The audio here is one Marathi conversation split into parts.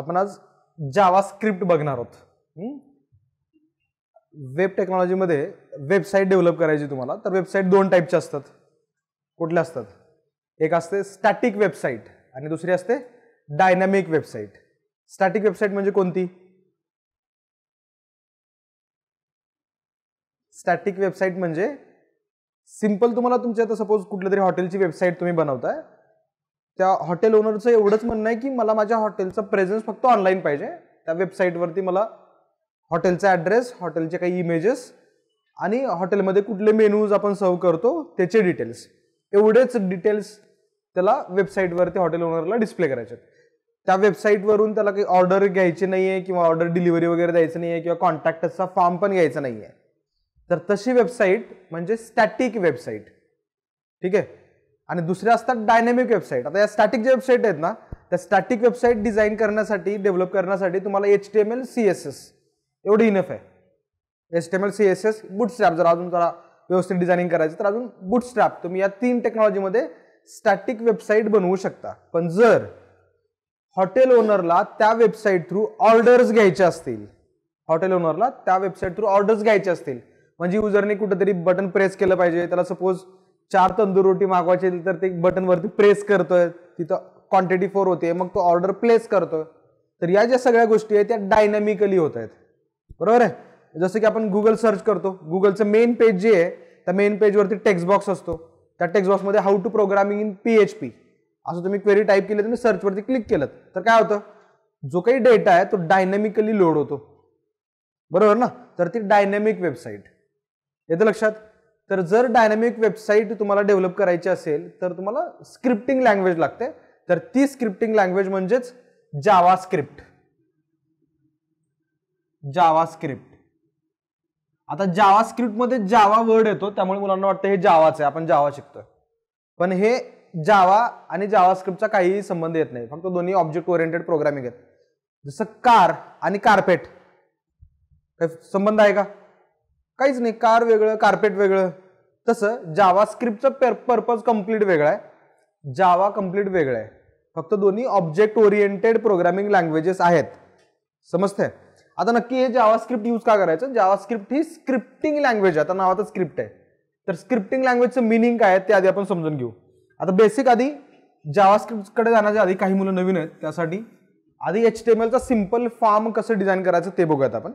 आपण आज जावा स्क्रिप्ट बघणार आहोत वेब टेक्नॉलॉजीमध्ये वेबसाईट डेव्हलप करायची तुम्हाला तर वेबसाईट दोन टाईपचे असतात कुठल्या असतात एक असते स्टॅटिक वेबसाईट आणि दुसरी असते डायनॅमिक वेबसाईट स्टॅटिक वेबसाईट म्हणजे कोणती स्टॅटिक वेबसाईट म्हणजे सिंपल तुम्हाला तुमच्या आता सपोज कुठल्या तरी हॉटेलची वेबसाईट तुम्ही बनवताय त्या हॉटेल ओनरचं एवढंच म्हणणं आहे की मला माझ्या हॉटेलचं प्रेझेन्स फक्त ऑनलाईन पाहिजे त्या वेबसाईटवरती मला हॉटेलचा ॲड्रेस हॉटेलचे काही इमेजेस आणि हॉटेलमध्ये कुठले मेन्यूज आपण सर्व करतो त्याचे डिटेल्स एवढेच डिटेल्स त्याला वेबसाईटवरती हॉटेल ओनरला डिस्प्ले करायचे त्या वेबसाईटवरून त्याला काही ऑर्डर घ्यायची नाही आहे किंवा ऑर्डर डिलिव्हरी वगैरे द्यायचं नाही आहे किंवा कॉन्टॅक्टचा फॉर्म पण घ्यायचा नाही आहे तर तशी वेबसाईट म्हणजे स्टॅटिक वेबसाईट ठीक आहे आणि दुसऱ्या असतात डायनॅमिक वेबसाईट आता या स्टॅटिक ज्या वेबसाईट आहेत ना त्या स्टॅटिक वेबसाईट डिझाईन करण्यासाठी डेव्हलप करण्यासाठी तुम्हाला H T M L C S S एवढी इनफ आहे H T M L C S S Bootstrap जर अजून जरा व्यवस्थित डिझाईनिंग करायचं तर अजून बुटस्ट्रॅप तुम्ही या तीन टेक्नॉलॉजीमध्ये स्टॅटिक वेबसाईट बनवू शकता पण जर हॉटेल ओनरला त्या वेबसाईट थ्रू ऑर्डर्स घ्यायचे असतील हॉटेल ओनरला त्या वेबसाईट थ्रू ऑर्डर्स घ्यायचे असतील म्हणजे युजरने कुठेतरी बटन प्रेस केलं पाहिजे त्याला सपोज चार तंदूर रोटी मागवायची तर ते बटनवरती प्रेस करतोय तिथं क्वांटिटी फोर होते मग तो ऑर्डर प्लेस करतोय तर या ज्या सगळ्या गोष्टी आहेत त्या डायनॅमिकली होत आहेत बरोबर आहे जसं की आपण गुगल सर्च करतो गुगलचं मेन पेज जे आहे त्या मेन पेजवरती टेक्स्ट बॉक्स असतो त्या टेक्स्ट बॉक्समध्ये how to programming in P H P असं तुम्ही क्वेरी टाईप केली तुम्ही सर्चवरती क्लिक केलं तर काय होतं जो काही डेटा आहे तो डायनॅमिकली लोड होतो बरोबर ना तर ती डायनॅमिक वेबसाईट येतं लक्षात तर जर डायनॅमिक वेबसाईट तुम्हाला डेव्हलप करायची असेल तर तुम्हाला स्क्रिप्टिंग लँग्वेज लागते तर ती स्क्रिप्टिंग लँग्वेज म्हणजेच जावा स्क्रिप्ट जावा स्क्रिप्ट आता जावा स्क्रिप्टमध्ये जावा वर्ड येतो त्यामुळे मुलांना वाटतं हे जावाच आहे आपण जावा शिकतोय पण हे जावा आणि जावा स्क्रिप्टचा काहीही संबंध येत नाही फक्त दोन्ही ऑब्जेक्ट ओरिएंटेड प्रोग्रामिंग आहेत जसं कार आणि कार्पेट काही संबंध आहे का काहीच नाही कार वेगळं कार्पेट वेगळं तसं जावा पर पर्पज कम्प्लीट वेगळा आहे जावा कम्प्लीट वेगळा आहे फक्त दोन्ही ऑब्जेक्ट ओरिएंटेड प्रोग्रामिंग लँग्वेजेस आहेत समजतंय आता नक्की हे जावा स्क्रिप्ट यूज का करायचं जावा ही स्क्रिप्टिंग लँग्वेज आहे आता नावाचं स्क्रिप्ट आहे तर स्क्रिप्टिंग लँग्वेजचं मिनिंग काय आहे ते आधी आपण समजून घेऊ आता बेसिक आधी जावा स्क्रिप्टकडे जाण्याच्या आधी काही मुलं नवीन आहेत त्यासाठी आधी एच टी एम एलचा सिम्पल फॉर्म कसं डिझाईन करायचं ते बघूयात आपण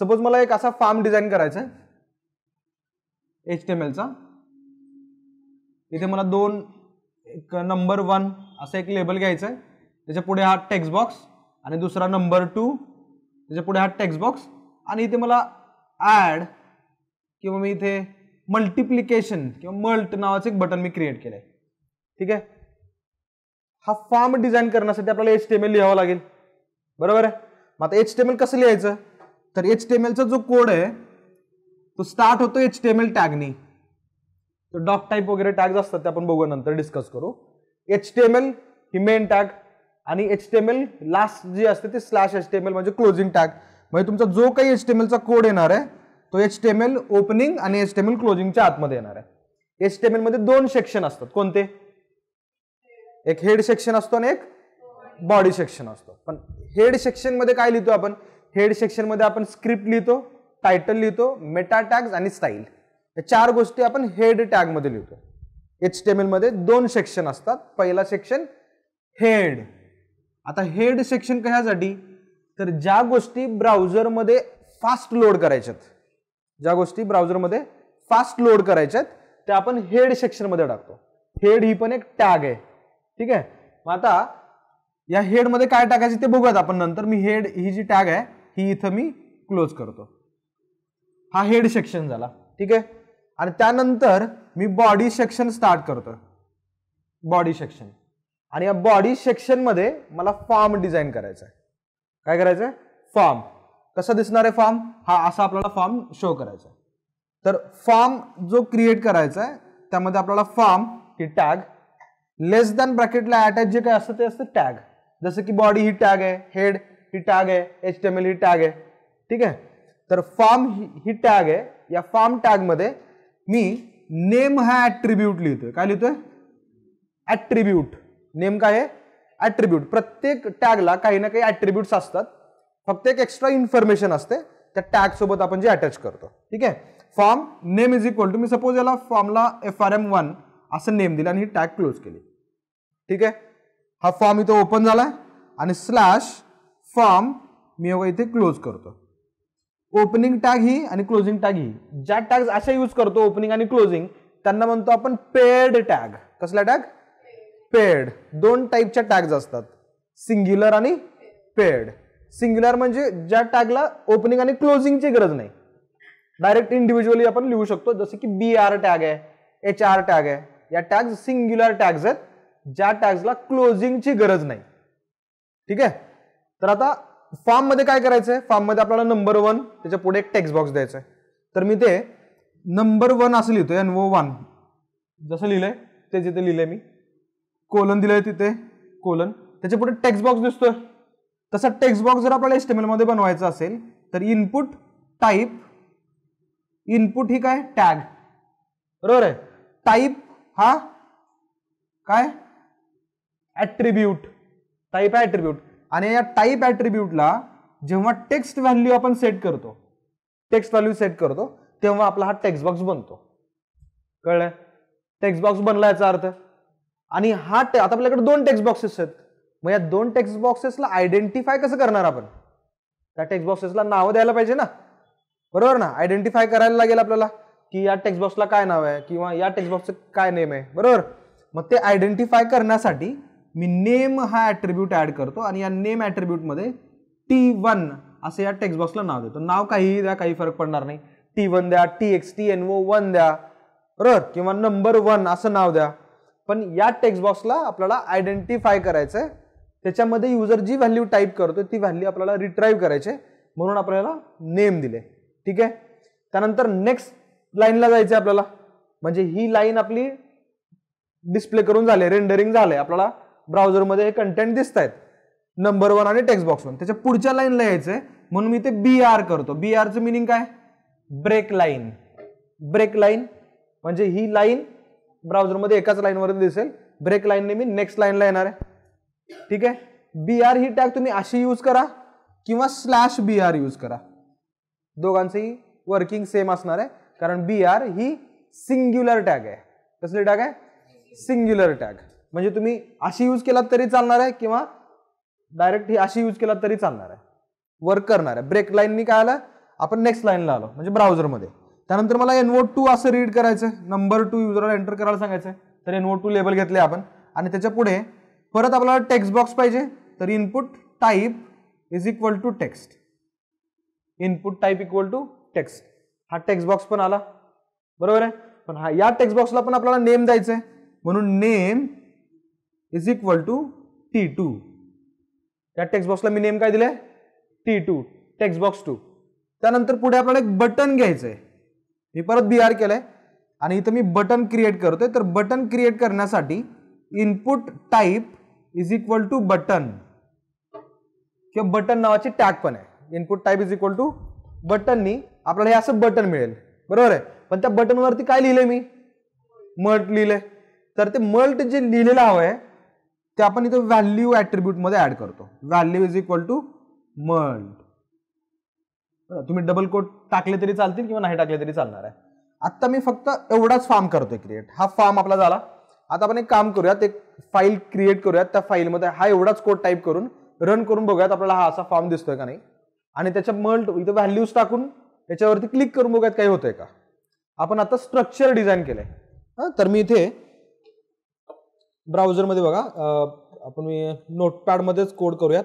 सपोज मला एक असा फॉर्म डिझाईन करायचा आहे एच टी एम एलचा इथे मला दोन एक नंबर वन असं एक लेबल घ्यायचं आहे त्याच्या पुढे हा टेक्स्ट बॉक्स आणि दुसरा नंबर टू त्याच्या पुढे हा टेक्स्ट बॉक्स आणि इथे मला ऍड किंवा मी इथे मल्टिप्लिकेशन किंवा मल्ट नावाचं एक बटन मी क्रिएट केलंय ठीक आहे हा फॉर्म डिझाईन करण्यासाठी आपल्याला एच टी एम एल लिहावं लागेल बरोबर आहे मग आता एच टी एम एल कसं लिहायचं तर एच टी एम एलचा जो कोड आहे तो स्टार्ट होतो एच टी एम एल टॅगनी तर डॉक टाईप वगैरे टॅग्स असतात ते आपण बघू नंतर डिस्कस करू एच टी एम एल ही मेन टॅग आणि H T M L last जी असते ती slash H T M L म्हणजे क्लोजिंग टॅग म्हणजे तुमचा जो काही एच टी एम एलचा कोड येणार आहे तो H T M L opening आणि एच टी एम एल क्लोजिंगच्या आतमध्ये येणार आहे एच टी एम एल मध्ये दोन सेक्शन असतात कोणते एक हेड सेक्शन असतो आणि एक बॉडी सेक्शन असतो पण हेड सेक्शनमध्ये काय लिहितो आपण हेड सेक्शनमध्ये आपण स्क्रिप्ट लिहितो टायटल लिहितो मेटा टॅग्स आणि स्टाईल या चार गोष्टी आपण हेड मध्ये लिहितो एच मध्ये दोन सेक्शन असतात पहिला सेक्शन हेड आता हेड सेक्शन कशासाठी तर ज्या गोष्टी ब्राउझरमध्ये फास्ट लोड करायच्यात ज्या गोष्टी ब्राउझरमध्ये फास्ट लोड करायच्यात त्या आपण हेड सेक्शनमध्ये टाकतो हेड ही पण एक टॅग आहे ठीक आहे मग आता या हेडमध्ये काय टाकायचे ते बघूयात आपण नंतर मी हेड ही जी टॅग आहे ही इथं मी क्लोज करतो हा हेड सेक्शन झाला ठीक आहे आणि त्यानंतर मी बॉडी सेक्शन स्टार्ट करतो बॉडी सेक्शन आणि या बॉडी सेक्शनमध्ये मला फॉर्म डिझाईन करायचा आहे काय करायचं आहे फॉर्म कसा दिसणार आहे फॉर्म हा असा आपल्याला फॉर्म शो करायचा आहे तर फॉर्म जो क्रिएट करायचा आहे त्यामध्ये आपल्याला फॉर्म ही टॅग लेस दॅन ब्रॅकेटला अटॅच जे काय असतं ते असतं टॅग जसं की बॉडी ही टॅग आहे हेड ही टॅग आहे एच ही टॅग आहे ठीक आहे तर फॉर्म ही टॅग आहे या फॉर्म टॅगमध्ये मी नेम हा ॲट्रिब्यूट लिहितोय काय लिहितोय ॲट्रिब्यूट नेम काय आहे ॲट्रिब्यूट प्रत्येक टॅगला काही ना काही ॲट्रिब्यूट्स असतात फक्त एक एक्स्ट्रा इन्फॉर्मेशन असते त्या टॅग सोबत आपण जे अटॅच करतो ठीक आहे form name is equal to मी सपोज याला फॉर्मला एफ आर एम वन असं नेम दिलं आणि ही टॅग क्लोज केली ठीक आहे हा फॉर्म इथं ओपन झाला आणि स्लॅश फॉर्म मी इथे क्लोज करतो ओपनिंग टॅग ही आणि क्लोजिंग टॅग ही ज्या टॅग अशा यूज करतो ओपनिंग आणि क्लोजिंग त्यांना म्हणतो आपण पेड टॅग कसला टॅग पेड दोन टाईपच्या टॅग्स असतात सिंग्युलर आणि पेड सिंग्युलर म्हणजे ज्या टॅगला ओपनिंग आणि क्लोजिंगची गरज नाही डायरेक्ट इंडिव्हिज्युअली आपण लिहू शकतो जसं की बी आर टॅग आहे एच आर टॅग आहे या टॅग सिंग्युलर टॅग्स आहेत ज्या टॅग्सला क्लोजिंगची गरज नाही ठीक आहे तर आता फॉर्म मध्ये काय करायचं आहे फॉर्म मध्ये आपल्याला नंबर वन त्याच्या पुढे एक टेक्स्ट बॉक्स द्यायचा आहे तर मी ते नंबर वन असं लिहितो एन ओ वन जसं लिहिलंय ते जिथे लिहिलंय मी कोलन दिलंय तिथे कोलन त्याच्या पुढे टेक्स्ट बॉक्स दिसतोय तसा टेक्स्ट बॉक्स जर आपल्याला एस्टिमेल मध्ये बनवायचा असेल तर इनपुट टाईप इनपुट ही काय टॅग बरोबर आहे टाईप हा काय ॲट्रिब्यूट टाईप ॲट्रिब्यूट आणि या टाईप ॲट्रिब्यूटला जेव्हा टेक्स्ट व्हॅल्यू आपण सेट करतो टेक्स्ट व्हॅल्यू सेट करतो तेव्हा आपला हा टेक्स्ट बॉक्स बनतो कळलं टेक्स्ट बॉक्स बनला याचा अर्थ आणि हा टे आता आपल्याकडे दोन टेक्स्ट बॉक्सेस आहेत मग या दोन टेक्स्ट बॉक्सेसला आयडेंटिफाय कसं करणार आपण त्या टेक्स्ट बॉक्सेसला नावं द्यायला पाहिजे ना बरोबर ना आयडेंटिफाय करायला लागेल आपल्याला की या टेक्स्ट बॉक्सला काय नाव आहे किंवा या टेक्स्ट बॉक्सचं काय नेम आहे बरोबर मग ते आयडेंटिफाय करण्यासाठी मी नेम हा ॲट्रिब्यूट ॲड करतो आणि या नेम ॲट्रिब्यूटमध्ये टी वन असं या बॉक्सला नाव देतो नाव काहीही द्या काही फरक पडणार नाही टी वन द्या T X T N O one द्या बरोबर किंवा नंबर वन असं नाव द्या पण या बॉक्सला आपल्याला आयडेंटिफाय करायचं आहे त्याच्यामध्ये युजर जी व्हॅल्यू टाईप करतो ती व्हॅल्यू आपल्याला रिट्राईव्ह करायचे म्हणून आपल्याला नेम दिले ठीक आहे त्यानंतर नेक्स्ट लाईनला जायचं आहे आपल्याला म्हणजे ही लाईन आपली डिस्प्ले करून झाले रेंडरिंग झाले आपल्याला ब्राउझरमध्ये हे कंटेंट दिसत आहेत नंबर वन आणि टेक्स्ट बॉक्स वन त्याच्या पुढच्या लाईनला आहे म्हणून मी ते बी आर करतो बी आरचं मिनिंग काय ब्रेक लाईन ब्रेक लाईन म्हणजे ही लाईन ब्राउझरमध्ये एकाच लाईनवर दिसेल ब्रेक लाईनने मी नेक्स्ट लाईनला येणार आहे ठीक आहे बी आर ही टॅग तुम्ही अशी यूज करा किंवा स्लॅश बी आर यूज करा दोघांचंही वर्किंग सेम असणार आहे कारण बी आर ही सिंग्युलर टॅग आहे कसली टॅग आहे सिंग्युलर टॅग म्हणजे तुम्ही अशी यूज केलात तरी चालणार आहे किंवा डायरेक्ट ही अशी यूज केलात तरी चालणार आहे वर्क करणार आहे ब्रेक लाईननी काय आलं आपण नेक्स्ट लाईनला आलो म्हणजे ब्राऊझरमध्ये त्यानंतर मला एनवो टू असं रीड करायचं नंबर टू युजरला एंटर करायला सांगायचं तर एनवो टू लेबल घेतले आपण आणि त्याच्या पुढे परत आपल्याला टेक्स्ट बॉक्स पाहिजे तर input type is equal to text input type equal to text हा टेक्स्ट बॉक्स पण आला बरोबर आहे पण हा या टेक्स्ट बॉक्सला पण आपल्याला नेम द्यायचं आहे म्हणून name is equal to T two या टेक्स्ट बॉक्सला मी नेम काय दिलं T two text box two त्यानंतर पुढे आपण एक बटन घ्यायचं आहे मी परत बी आर केलं आणि इथं मी बटन क्रिएट करतोय तर बटन क्रिएट करण्यासाठी input type is equal to button किंवा बटन नावाची टॅग पण आहे input type is equal to बटननी आपल्याला हे असं बटन मिळेल बरोबर आहे पण त्या बटनवरती काय लिहिलंय मी मल्ट लिहिलंय तर ते मल्ट जे लिहिलेलं हवं आहे ते आपण इथं व्हॅल्यू मध्ये ॲड करतो value is equal to mult तुम्ही डबल कोट टाकले तरी चालतील किंवा नाही टाकले तरी चालणार आहे आता मी फक्त एवढाच फॉर्म करतोय क्रिएट हा फॉर्म आपला झाला आता आपण एक काम करूयात एक फाईल क्रिएट करूयात त्या फाईलमध्ये हा एवढाच कोड टाईप करून रन करून बघूयात आपल्याला हा असा फॉर्म दिसतोय का नाही आणि त्याच्या मल्ट इथं व्हॅल्यूज टाकून त्याच्यावरती क्लिक करून बघूयात काही होतंय का आपण आता स्ट्रक्चर डिझाईन केलंय तर मी इथे ब्राउझरमध्ये बघा आपण मी नोटपॅडमध्येच कोड करूयात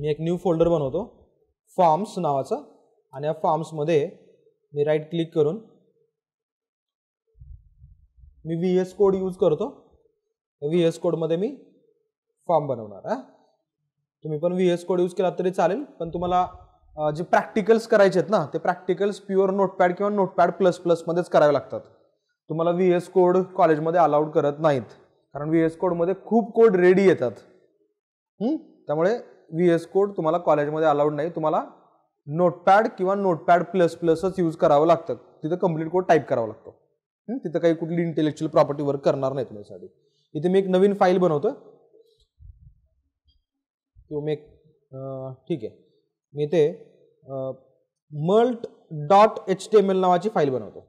मी एक न्यू फोल्डर बनवतो फॉर्म्स नावाचं आणि या फॉर्म्समध्ये मी राईट क्लिक करून मी व्ही एस कोड यूज करतो व्ही एस कोडमध्ये मी फॉर्म बनवणार आहे तुम्ही पण व्ही एस कोड यूज केला तरी चालेल पण तुम्हाला जे प्रॅक्टिकल्स करायचे आहेत ना ते प्रॅक्टिकल्स प्युअर नोटपॅड किंवा नोटपॅड प्लस प्लसमध्येच करावे लागतात तुम्हाला व्ही एस कोड कॉलेजमध्ये अलाउड करत नाहीत कारण व्ही एस कोडमध्ये खूप कोड रेडी येतात त्यामुळे व्ही एस कोड तुम्हाला कॉलेजमध्ये अलाउड नाही तुम्हाला नोटपॅड किंवा नोटपॅड प्लस प्लसच यूज करावं लागतं तिथं कंप्लीट कोड टाईप करावा लागतो तिथं काही कुठली इंटेलेक्च्युअल प्रॉपर्टी वर्क करणार नाही तुमच्यासाठी इथे मी एक नवीन फाईल बनवतो किंवा मी एक ठीक आहे मी इथे mult dot H T M L नावाची फाईल बनवतो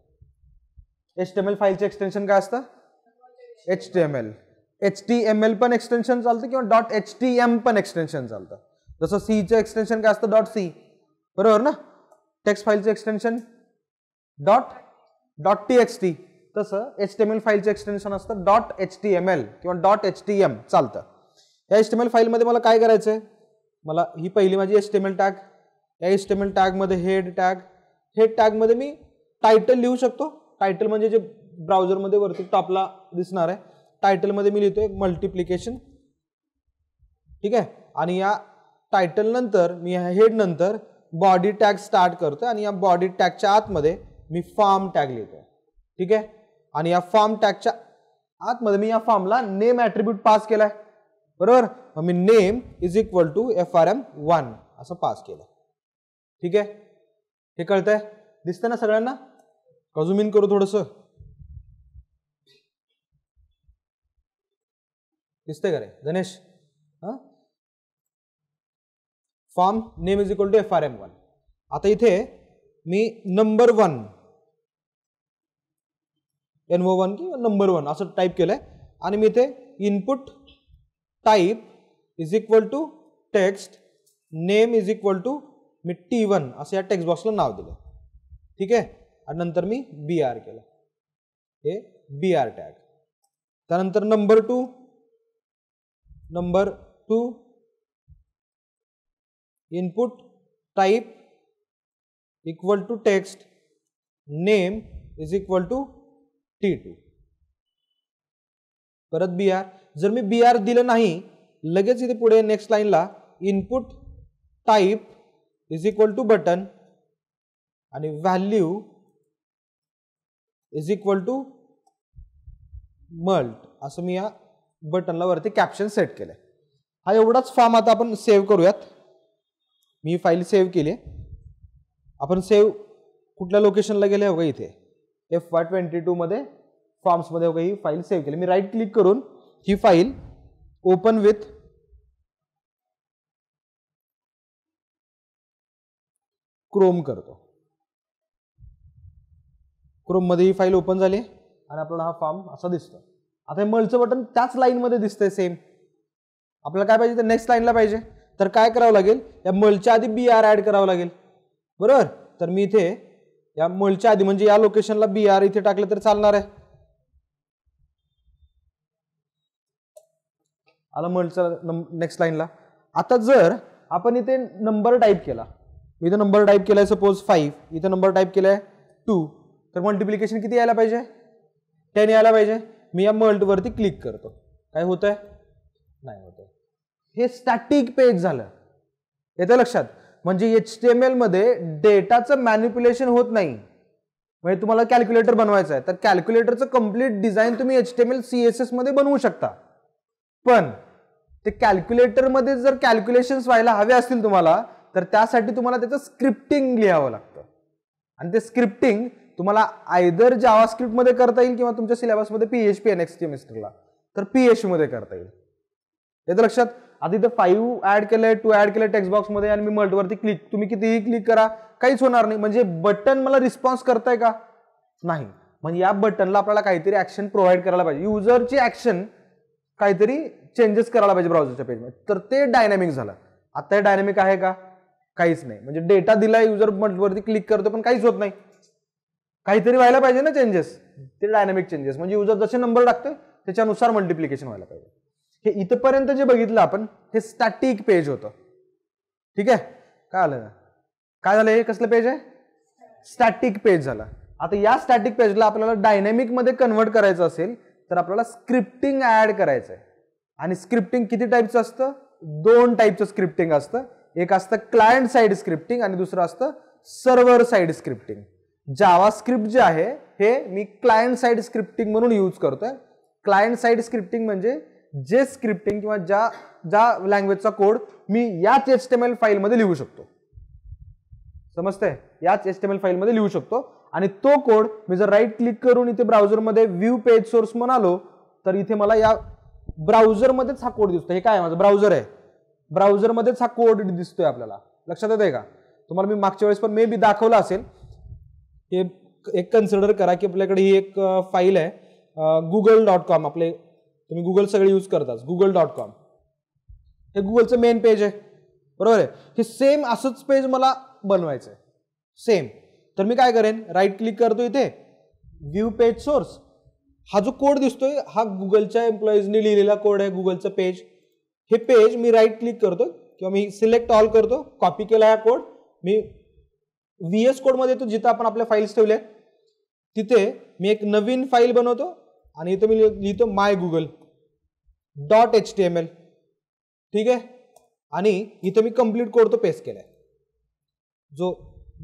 एच टी एम एल फाईलचे एक्सटेन्शन काय असतं H T M L H T M L पण एक्सटेन्शन चालतं किंवा डॉट एच टी एम पण एक्सटेन्शन चालतं जसं सीचं एक्सटेन्शन काय असतं डॉट सी बरोबर ना टेक्स्ट फाईलचं extension dot dot T X T तसं एच टी एम एल फाईलचं एक्सटेन्शन असतं dot H T M L किंवा डॉट एच टी एम चालतं या एच टी एम एल फाईलमध्ये मला काय करायचं आहे मला ही पहिली माझी H T M L tag या एच टी एम एल टॅगमध्ये हेड टॅग हेड टॅगमध्ये मी टायटल लिहू शकतो टायटल म्हणजे जे ब्राउझरमध्ये वरती टॉपला दिसणार आहे टायटलमध्ये मी लिहितोय मल्टिप्लिकेशन ठीक आहे आणि या टायटल नंतर मी ह्या हेड नंतर बॉडी टॅग स्टार्ट करतोय आणि या बॉडी टॅगच्या आतमध्ये मी फॉर्म टॅग लिहितोय ठीक आहे आणि या फॉर्म टॅगच्या आतमध्ये मी या फॉर्मला नेम ॲट्रिब्यूट पास केला आहे बरोबर मग मी name is equal to F R M one असं पास केलं ठीक आहे हे कळतंय दिसतं ना सगळ्यांना का इन करू थोडंसं दिसतंय का रे Ganesh form name is equal to F R M one आता इथे मी number one N O one किंवा नंबर वन असं टाईप केलं आणि मी इथे input type is equal to text name is equal to मी टी वन असं या टेक्स्ट बॉक्सला नाव दिलं ठीक आहे आणि नंतर मी बी आर केलं हे बी आर टॅग त्यानंतर number two number two input type equal to text name is equal to T two परत बी आर जर मी बी आर दिलं नाही लगेच इथे पुढे नेक्स्ट लाईनला input type is equal to button आणि value is equal to mult असं मी या बटनला वरती कॅप्शन सेट केलं हा एवढाच फॉर्म आता आपण सेव्ह करूयात मी फाईल सेव्ह केली आपण सेव्ह कुठल्या लोकेशनला गेले होगा इथे एफ वाय ट्वेंटी टूमध्ये फॉर्म्समध्ये हो ही फाईल सेव्ह केली मी राईट क्लिक करून ही फाईल ओपन विथ क्रोम करतो क्रोममध्ये ही फाईल ओपन झाली आणि आपल्याला हा फॉर्म असा दिसतो आता हे मळचं बटन त्याच लाईनमध्ये दिसतंय सेम आपल्याला काय पाहिजे तर नेक्स्ट लाईनला पाहिजे तर काय करावं लागेल या मळच्या आधी बी आर ॲड करावं लागेल बरोबर तर मी इथे या मलच्या आधी म्हणजे या लोकेशनला बी आर इथे टाकलं तर चालणार आहे आला मलचा नेक्स्ट लाईनला आता जर आपण इथे नंबर टाईप केला इथं नंबर टाईप केलाय सपोज फाईव्ह इथं नंबर टाईप केलाय टू तर मल्टिप्लिकेशन किती यायला पाहिजे टेन यायला पाहिजे मी या मल्टवरती क्लिक करतो काय होत आहे नाही होत हे स्टॅटिक पेज झालं येतं लक्षात म्हणजे एच टी एम एलमध्ये डेटाचं मॅन्युप्युलेशन होत नाही म्हणजे तुम्हाला कॅल्क्युलेटर बनवायचं आहे तर कॅल्क्युलेटरचं कम्प्लीट डिझाईन तुम्ही H T M L C S एसमध्ये बनवू शकता पण ते कॅल्क्युलेटरमध्ये जर कॅल्क्युलेशन्स व्हायला हवे असतील तुम्हाला तर त्यासाठी तुम्हाला त्याचं स्क्रिप्टिंग लिहावं लागतं आणि ते स्क्रिप्टिंग तुम्हाला आयदर मध्ये करता येईल किंवा तुमच्या सिलेबसमध्ये पीएच पी एन एक्स केमिस्ट्रीला तर एच मध्ये करता येईल येतं लक्षात आधी तर फाईव्ह ऍड केलंय टू ऍड केलं टेक्स्ट बॉक्समध्ये आणि मी मल्टवरती क्लिक तुम्ही कितीही क्लिक करा काहीच होणार नाही म्हणजे बटन मला रिस्पॉन्स करताय का नाही म्हणजे या बटनला आपल्याला काहीतरी ऍक्शन प्रोव्हाइड करायला पाहिजे युजरची ऍक्शन काहीतरी चेंजेस करायला पाहिजे ब्राउझरच्या पेजमध्ये तर ते डायनॅमिक झालं आता हे डायनॅमिक आहे का काहीच नाही म्हणजे डेटा दिला युजर मल्टवरती क्लिक करतो पण काहीच होत नाही काहीतरी व्हायला पाहिजे ना चेंजेस ते डायनॅमिक चेंजेस म्हणजे युजर जसे नंबर टाकतोय त्याच्यानुसार मल्टिप्लिकेशन व्हायला पाहिजे हे इथपर्यंत जे बघितलं आपण हे स्टॅटिक पेज होतं ठीक आहे काय आलं काय झालं हे कसलं पेज आहे स्टॅटिक पेज झालं आता या स्टॅटिक पेजला आपल्याला डायनॅमिकमध्ये कन्वर्ट करायचं असेल तर आपल्याला स्क्रिप्टिंग ऍड करायचं आहे आणि स्क्रिप्टिंग किती टाईपचं असतं दोन टाईपचं स्क्रिप्टिंग असतं एक असतं क्लायंट साईड स्क्रिप्टिंग आणि दुसरं असतं सर्व्हर साईड स्क्रिप्टिंग जावास्क्रिप्ट जे आहे हे मी क्लायंट साईड स्क्रिप्टिंग म्हणून यूज करतोय क्लायंट साईड स्क्रिप्टिंग म्हणजे जे स्क्रिप्टिंग किंवा ज्या ज्या लँग्वेजचा कोड मी याच एच एम एल फाईलमध्ये लिहू शकतो समजते याच एच टेम एल फाईलमध्ये लिहू शकतो आणि तो कोड मी जर राईट क्लिक करून इथे ब्राउझरमध्ये व्ह्यू पेज सोर्स म्हणालो तर इथे मला या ब्राउझरमध्येच हा कोड दिसतो हे काय माझं ब्राउझर आहे ब्राउझरमध्येच हा कोड दिसतोय आपल्याला लक्षात येत आहे का तुम्हाला मी मागच्या वेळेस पण मे बी दाखवला असेल हे एक कन्सिडर करा की आपल्याकडे ही एक फाईल आहे गुगल डॉट कॉम आपले तुम्ही गुगल सगळे यूज करताच गुगल डॉट कॉम हे गुगलचं मेन पेज आहे बरोबर आहे हे सेम असंच पेज मला बनवायचं आहे सेम तर मी काय करेन राईट क्लिक करतो इथे व्ह्यू पेज सोर्स हा जो कोड दिसतोय हा गुगलच्या एम्प्लॉईजनी लिहिलेला कोड आहे गुगलचं पेज हे पेज मी राईट क्लिक करतो किंवा मी सिलेक्ट ऑल करतो कॉपी केला हा कोड मी एस कोडमध्ये येतो जिथं आपण आपल्या फाईल्स ठेवले तिथे मी एक नवीन फाईल बनवतो आणि इथं मी लिहितो my Google dot H T M L ठीक आहे आणि इथं मी कम्प्लीट कोड तो पेस्ट केला आहे जो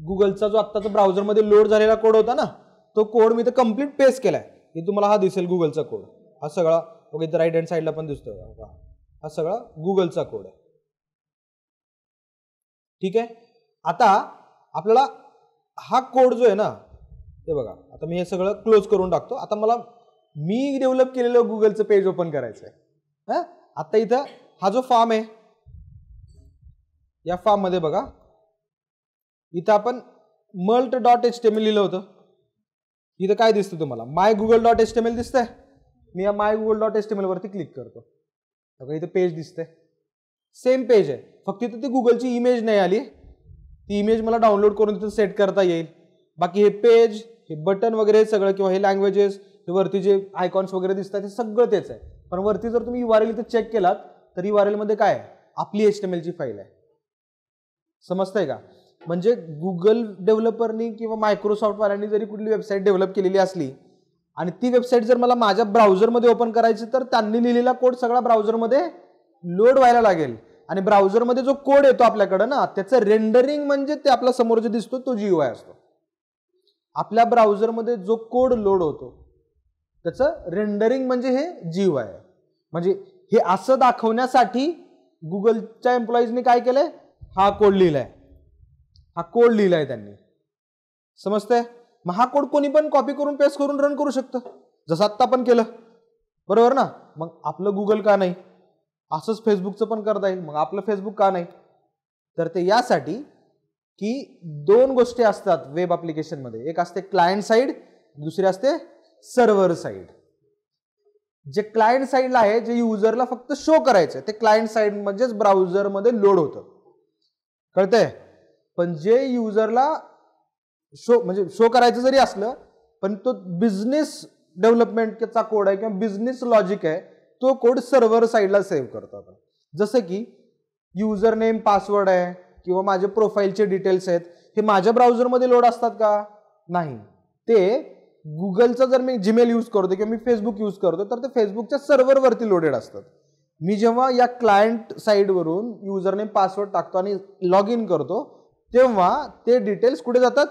गुगलचा जो आत्ताचा ब्राउझरमध्ये लोड झालेला कोड होता ना तो कोड मी इथं कम्प्लीट पेस्ट केला आहे की तुम्हाला हा दिसेल गुगलचा कोड हा सगळा ओके इथं राईट हँड साईडला पण दिसतो हा सगळा गुगलचा कोड आहे ठीक आहे आता आपल्याला हा कोड जो आहे ना ते बघा आता मी हे सगळं क्लोज करून टाकतो आता मला मी डेव्हलप केलेलं गुगलचं पेज ओपन करायचं आहे हा आता इथं हा जो फॉर्म आहे या फॉर्ममध्ये बघा इथं आपण mult dot H M L लिहिलं होतं इथं काय दिसतं तुम्हाला my Google dot H T M L दिसतंय मी या my Google dot H T M एलवरती क्लिक करतो बघा इथं पेज दिसतंय सेम पेज आहे फक्त इथं ती गुगलची इमेज नाही आली ती इमेज मला डाउनलोड करून तिथं सेट करता येईल बाकी हे पेज हे बटन वगैरे सगळं किंवा हे लँग्वेजेस हे वरती जे आयकॉन्स वगैरे दिसतात ते सगळं तेच आहे पण वरती जर तुम्ही यू आर एल इथं चेक केलात तर यू आर एलमध्ये काय आहे आपली एच एम एलची फाईल आहे समजतंय का म्हणजे गुगल डेव्हलपरनी किंवा मायक्रोसॉफ्टवाल्यांनी जरी कुठली वेबसाईट डेव्हलप केलेली असली आणि ती वेबसाईट जर मला माझ्या ब्राउझरमध्ये ओपन करायची तर त्यांनी लिहिलेला कोड सगळा ब्राउझरमध्ये लोड व्हायला लागेल आणि ब्राउझरमध्ये जो कोड येतो आपल्याकडं ना त्याचं रेंडरिंग म्हणजे ते आपला समोर जे दिसतो तो जी आय असतो आपल्या ब्राउझरमध्ये जो कोड लोड होतो त्याचं रेंडरिंग म्हणजे हे जी आय म्हणजे हे असं दाखवण्यासाठी गुगलच्या एम्प्लॉईजने काय केलंय हा कोड लिहिलाय हा कोड लिहिलाय त्यांनी समजतंय मग हा कोड कोणी पण कॉपी करून पेस्ट करून रन करू शकतं जसं आत्ता पण केलं बरोबर ना मग आपलं गुगल का नाही असंच फेसबुकचं पण करता येईल मग आपलं फेसबुक का नाही तर ते यासाठी की दोन गोष्टी असतात वेब मध्ये एक असते क्लायंट साईड दुसरी असते सर्व्हर साईड जे क्लायंट साईडला आहे जे युजरला फक्त शो करायचं ते क्लायंट साईड म्हणजेच ब्राउझरमध्ये लोड होतं कळतंय पण जे युजरला शो म्हणजे शो करायचं जरी असलं पण तो बिझनेस डेव्हलपमेंटचा कोड आहे किंवा बिझनेस लॉजिक आहे तो कोड सर्व्हर साइडला सेव्ह करतात जसं की युजर नेम पासवर्ड आहे किंवा माझे प्रोफाईलचे डिटेल्स आहेत हे माझ्या ब्राउझरमध्ये लोड असतात का नाही ते गुगलचं जर मी जीमेल यूज करतो किंवा मी फेसबुक यूज करतो तर ते फेसबुकच्या सर्व्हरवरती लोडेड असतात मी जेव्हा या क्लायंट साईडवरून युजरनेम पासवर्ड टाकतो आणि लॉग इन करतो तेव्हा ते डिटेल्स कुठे जातात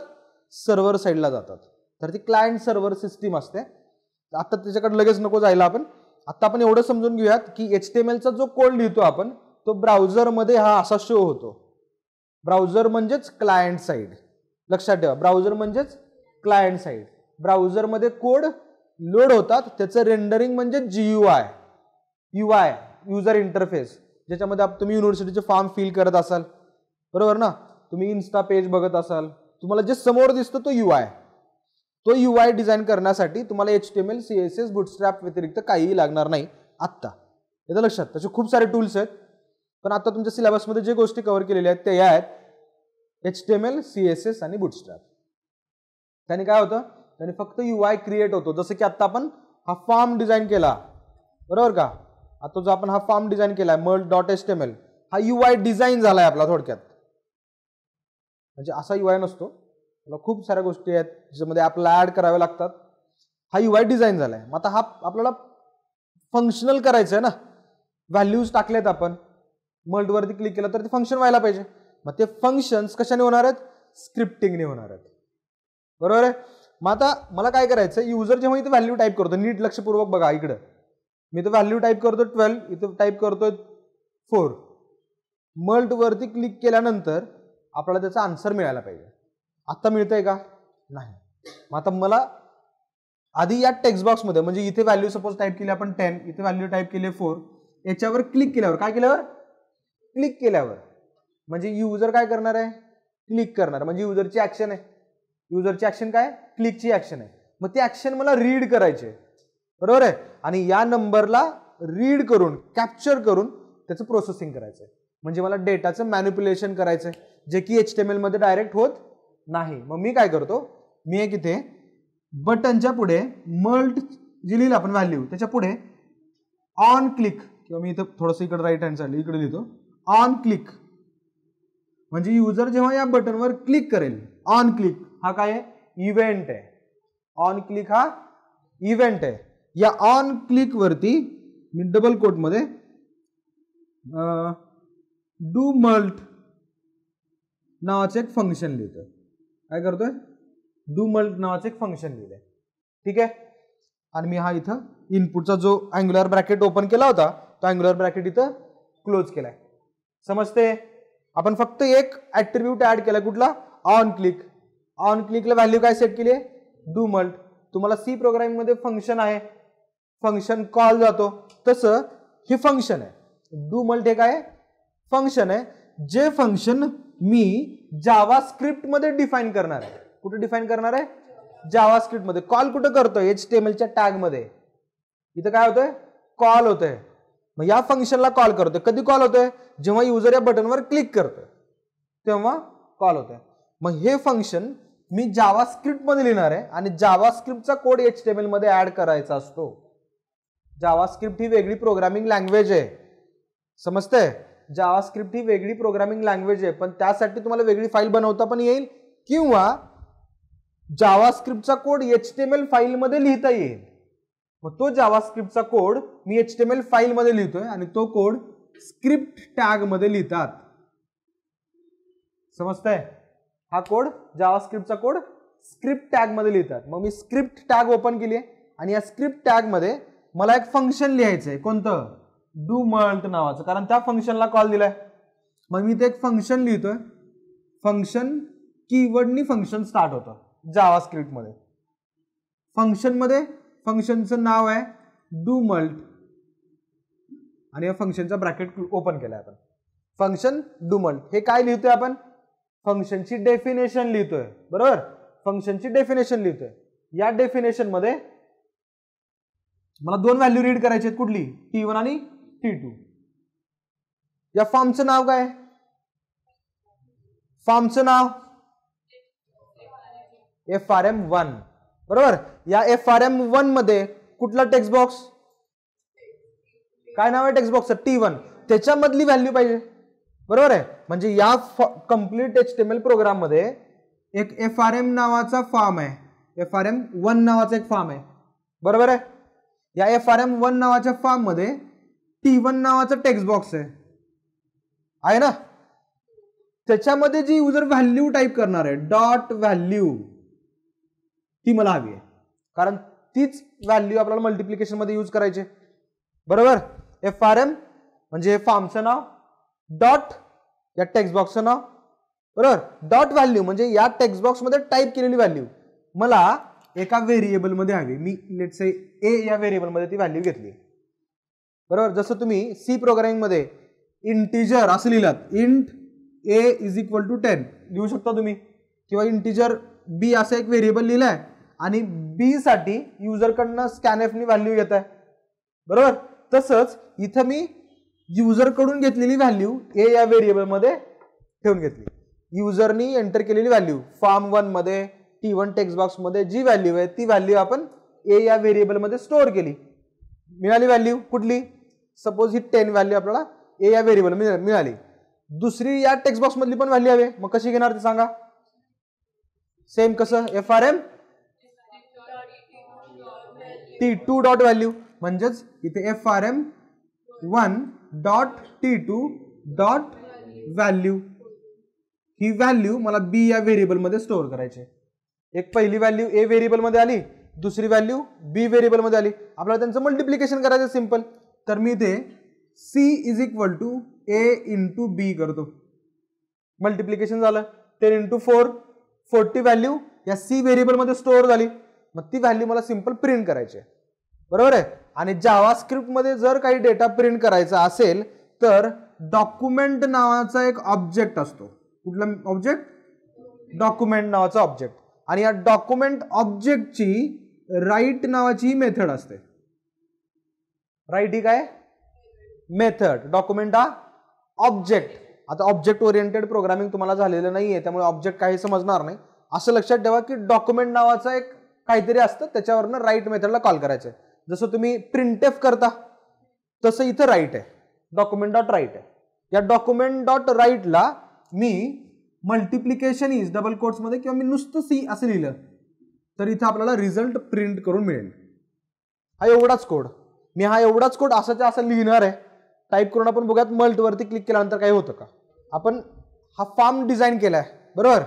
सर्व्हर साईडला जातात तर ती क्लायंट सर्व्हर सिस्टीम असते आता त्याच्याकडे लगेच नको जायला आपण आत्ता आपण एवढं समजून घेऊयात की एच टी एम एलचा जो कोड लिहितो आपण तो ब्राउझरमध्ये हा असा शो होतो ब्राउझर म्हणजेच क्लायंट साईड लक्षात ठेवा ब्राउझर म्हणजेच क्लायंट साईड ब्राउझरमध्ये कोड लोड होतात त्याचं रेंडरिंग म्हणजे G U I U I user interface ज्याच्यामध्ये तुम्ही युनिव्हर्सिटीचे फॉर्म फिल करत असाल बरोबर ना तुम्ही इन्स्टा पेज बघत असाल तुम्हाला जे समोर दिसतं तो यू आय तो यू आय डिझाईन करण्यासाठी तुम्हाला H T M L C S S Bootstrap व्यतिरिक्त काहीही लागणार नाही आत्ता येतं लक्षात तसे खूप सारे टूल्स आहेत पण आता तुमच्या सिलेबसमध्ये जे गोष्टी कव्हर केलेल्या आहेत ते या आहेत H T M L C S S आणि बुटस्ट्रॅप त्याने काय होतं त्याने फक्त यू आय क्रिएट होतो जसं की आत्ता आपण हा फॉर्म डिझाईन केला बरोबर का आता जो आपण हा फॉर्म डिझाईन केला आहे mult dot H T M L हा यू आय डिझाईन झाला आहे आपला थोडक्यात म्हणजे असा यू आय नसतो मला खूप साऱ्या गोष्टी आहेत ज्याच्यामध्ये आपल्याला ॲड कराव्या लागतात हा यू आय डिझाईन झाला आहे मग आता हा आपल्याला फंक्शनल करायचं आहे ना व्हॅल्यूज आहेत आपण मल्टवरती क्लिक केलं तर ते फंक्शन व्हायला पाहिजे मग ते फंक्शन्स कशाने होणार आहेत स्क्रिप्टिंगने होणार आहेत बरोबर आहे मग आता मला काय करायचं युजर जेव्हा इथे व्हॅल्यू टाईप करतो नीट लक्षपूर्वक बघा इकडं मी इथं व्हॅल्यू टाईप करतो ट्वेल्व इथं टाईप करतोय फोर मल्टवरती क्लिक केल्यानंतर आपल्याला त्याचा आन्सर मिळायला पाहिजे आत्ता मिळतंय का नाही मग आता मला आधी या टेक्स्ट बॉक्समध्ये म्हणजे इथे व्हॅल्यू सपोज टाईप केली आपण टेन इथे व्हॅल्यू टाईप केली फोर याच्यावर क्लिक केल्यावर काय केल्यावर क्लिक केल्यावर म्हणजे युजर काय करणार आहे क्लिक करणार म्हणजे युजरची ॲक्शन आहे युजरची ॲक्शन काय क्लिकची ॲक्शन आहे मग ती ॲक्शन मला रीड करायची बरोबर आहे आणि या नंबरला रीड करून कॅप्चर करून त्याचं प्रोसेसिंग करायचं आहे म्हणजे मला डेटाचं मॅन्युप्युलेशन करायचं आहे जे की एच टी एम एलमध्ये डायरेक्ट होत नाही मग मी काय करतो मी एक इथे बटनच्या पुढे मल्ट जी लिहिलं आपण व्हॅल्यू त्याच्या पुढे ऑन क्लिक किंवा मी इथं थोडंसं इकडे राईट हँड साईड इकडे लिहितो ऑन क्लिक म्हणजे युजर जेव्हा या बटनवर क्लिक करेल ऑन क्लिक हा काय आहे इव्हेंट आहे ऑन क्लिक हा इव्हेंट आहे या ऑन क्लिक वरती मी डबल कोटमध्ये डू मल्ट नावाचं एक फंक्शन लिहितं काय करतोय डू मल्ट नावाचं एक फंक्शन लिहिलंय ठीक आहे आणि मी हा इथं इनपुटचा जो अँग्युलर ब्रॅकेट ओपन केला होता तो अँग्युलर ब्रॅकेट इथं क्लोज केलाय समजते आपण फक्त एक ॲट्रिब्यूट ॲड केला कुठला ऑन क्लिक ऑन क्लिकला व्हॅल्यू काय सेट केली आहे डू मल्ट तुम्हाला सी प्रोग्रामिंग मध्ये फंक्शन आहे फंक्शन कॉल जातो तसं हे फंक्शन आहे डू मल्ट हे काय फंक्शन आहे जे फंक्शन मी जावा मध्ये डिफाईन करणार आहे कुठे डिफाईन करणार आहे जावा मध्ये कॉल कुठं करतोय एच टॅग मध्ये इथं काय होतंय कॉल होतंय मग या फंक्शनला कॉल करतोय कधी कॉल होतोय जेव्हा युजर या बटनवर क्लिक करतोय तेव्हा कॉल होतोय मग हे फंक्शन मी जावा मध्ये लिहिणार आहे आणि जावा स्क्रिप्टचा कोड एच मध्ये ऍड करायचा असतो जावा स्क्रिप्ट ही वेगळी प्रोग्रामिंग लँग्वेज आहे समजतंय जावास्क्रिप्ट ही वेगळी प्रोग्रामिंग लँग्वेज आहे पण त्यासाठी तुम्हाला वेगळी फाईल बनवता पण येईल किंवा जावास्क्रिप्टचा code H T M L फाईलमध्ये लिहिता येईल मग तो जावास्क्रिप्टचा कोड मी एच टी एम एल फाईलमध्ये लिहितोय आणि तो कोड स्क्रिप्ट टॅगमध्ये लिहितात समजतंय हा कोड जावास्क्रिप्टचा कोड स्क्रिप्ट टॅगमध्ये लिहितात मग मी स्क्रिप्ट टॅग ओपन केली आहे आणि या स्क्रिप्ट टॅगमध्ये मला एक फंक्शन लिहायचं आहे कोणतं डू मल्ट नावाचं कारण त्या फंक्शनला कॉल दिलाय मग मी ते एक फंक्शन लिहितोय फंक्शन कीवर्डनी फंक्शन स्टार्ट होतं जावा फंक्शन फंक्शनमध्ये फंक्शनचं नाव आहे डू मल्ट आणि या फंक्शनचा ब्रॅकेट ओपन केलाय आपण फंक्शन डू मल्ट हे काय लिहितोय आपण फंक्शनची डेफिनेशन लिहितोय बरोबर फंक्शनची डेफिनेशन लिहितोय या डेफिनेशनमध्ये मला दोन व्हॅल्यू रीड करायची आहेत कुठली टी वन आणि टी टू या फॉर्मचं नाव काय फॉर्मचं नाव एफ आर एम वन बरोबर या एफ आर एम वन मध्ये कुठला टेक्स्ट बॉक्स काय नाव आहे टेक्स्ट बॉक्स टी वन त्याच्यामधली व्हॅल्यू पाहिजे बरोबर आहे म्हणजे या complete H T M L program मध्ये एक एफ आर एम नावाचा फॉर्म आहे एफ आर एम वन नावाचा एक फॉर्म आहे बरोबर आहे या एफ आर एम वन नावाच्या फॉर्म मध्ये टी वन नावाचा टेक्स्ट बॉक्स आहे आहे ना त्याच्यामध्ये जी युजर व्हॅल्यू टाईप करणार आहे डॉट व्हॅल्यू ती मला हवी आहे कारण तीच व्हॅल्यू आपल्याला मल्टिप्लिकेशनमध्ये यूज करायचे बरोबर एफ आर एम म्हणजे फार्मचं नाव डॉट या टेक्स्ट बॉक्सचं नाव बरोबर डॉट व्हॅल्यू म्हणजे या टेक्स्ट बॉक्समध्ये टाईप केलेली व्हॅल्यू मला एका व्हेरिएबलमध्ये हवी मी लेट्स ए या व्हेरिएबलमध्ये ती व्हॅल्यू घेतली बरोबर जसं तुम्ही सी प्रोग्रामिंगमध्ये इंटिजर असं लिहिलात int A is equal to ten लिहू शकता तुम्ही किंवा इंटिजर बी असं एक व्हेरिएबल लिहिलं आहे आणि बीसाठी युजरकडनं स्कॅन एफनी व्हॅल्यू येत आहे बरोबर तसंच इथं मी युजरकडून घेतलेली व्हॅल्यू ए या व्हेरिएबलमध्ये ठेवून घेतली युजरनी एंटर केलेली व्हॅल्यू फॉर्म वनमध्ये टी वन टेक्स्ट बॉक्समध्ये जी व्हॅल्यू आहे ती व्हॅल्यू आपण ए या व्हेरिएबलमध्ये स्टोअर केली मिळाली व्हॅल्यू कुठली सपोज ही टेन व्हॅल्यू आपल्याला ए या व्हेरिएबल मिळाली दुसरी या टेक्स्ट मधली पण व्हॅल्यू हवी मग कशी घेणार ते सांगा सेम कसं F R M T two dot value म्हणजेच इथे F R M one dot T two dot value ही व्हॅल्यू मला बी या व्हेरिएबलमध्ये स्टोअर करायची एक पहिली व्हॅल्यू ए व्हेरिएबलमध्ये आली दुसरी व्हॅल्यू बी व्हेरिएबलमध्ये आली आपल्याला त्यांचं मल्टिप्लिकेशन करायचं सिंपल तर मी ते C is equal to A into B करतो मल्टिप्लिकेशन झालं ten into four forty value या सी व्हेरिएबलमध्ये स्टोअर झाली मग ती व्हॅल्यू मला सिम्पल प्रिंट करायची आहे बरोबर आहे आणि जावा स्क्रिप्टमध्ये जर काही डेटा प्रिंट करायचा असेल तर डॉक्युमेंट नावाचा एक ऑब्जेक्ट असतो कुठला ऑब्जेक्ट डॉक्युमेंट नावाचा ऑब्जेक्ट आणि या डॉक्युमेंट ऑब्जेक्टची राईट नावाची मेथड असते राईट ही काय मेथड डॉक्युमेंट हा ऑब्जेक्ट आता ऑब्जेक्ट ओरिएंटेड प्रोग्रामिंग तुम्हाला झालेलं नाही आहे त्यामुळे ऑब्जेक्ट काही समजणार नाही असं लक्षात ठेवा की डॉक्युमेंट नावाचं एक काहीतरी असतं त्याच्यावरनं राईट मेथडला कॉल करायचं आहे जसं तुम्ही प्रिंटेफ करता तसं इथं राईट आहे डॉक्युमेंट डॉट राईट आहे या डॉक्युमेंट डॉट राईटला मी मल्टिप्लिकेशन इज डबल कोट्समध्ये किंवा मी नुसतं सी असं लिहिलं तर इथं आपल्याला रिझल्ट प्रिंट करून मिळेल हा एवढाच कोड मी हा एवढाच कोड असाच्या असा लिहिणार आहे टाईप करून आपण बघूयात मल्टवरती क्लिक केल्यानंतर काही होतं का आपण हा फार्म डिझाईन केला आहे बरोबर